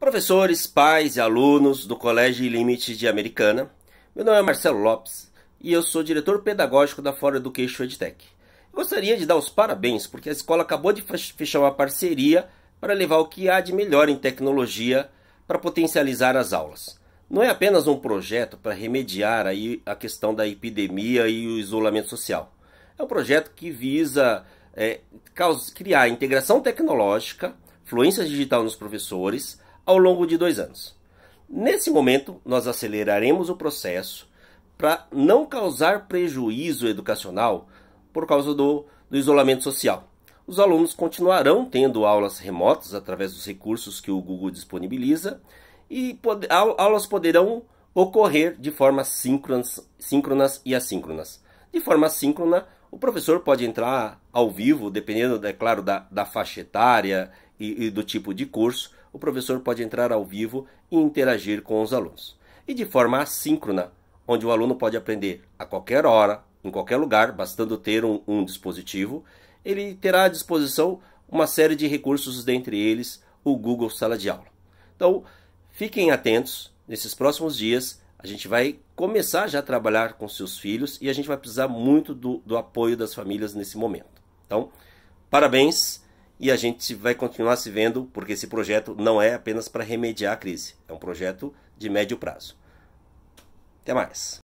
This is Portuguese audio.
Professores, pais e alunos do Colégio Limite de Americana, meu nome é Marcelo Lopes e eu sou diretor pedagógico da Fora Education EdTech. Gostaria de dar os parabéns porque a escola acabou de fechar uma parceria para levar o que há de melhor em tecnologia para potencializar as aulas. Não é apenas um projeto para remediar aí a questão da epidemia e o isolamento social. É um projeto que visa é, criar integração tecnológica, fluência digital nos professores, ao longo de dois anos. Nesse momento, nós aceleraremos o processo para não causar prejuízo educacional por causa do, do isolamento social. Os alunos continuarão tendo aulas remotas através dos recursos que o Google disponibiliza e pod aulas poderão ocorrer de forma síncronas, síncronas e assíncronas. De forma síncrona, o professor pode entrar ao vivo, dependendo, é claro, da, da faixa etária e, e do tipo de curso, o professor pode entrar ao vivo e interagir com os alunos. E de forma assíncrona, onde o aluno pode aprender a qualquer hora, em qualquer lugar, bastando ter um, um dispositivo, ele terá à disposição uma série de recursos, dentre eles o Google Sala de Aula. Então, fiquem atentos, nesses próximos dias a gente vai começar já a trabalhar com seus filhos e a gente vai precisar muito do, do apoio das famílias nesse momento. Então, parabéns! e a gente vai continuar se vendo, porque esse projeto não é apenas para remediar a crise, é um projeto de médio prazo. Até mais!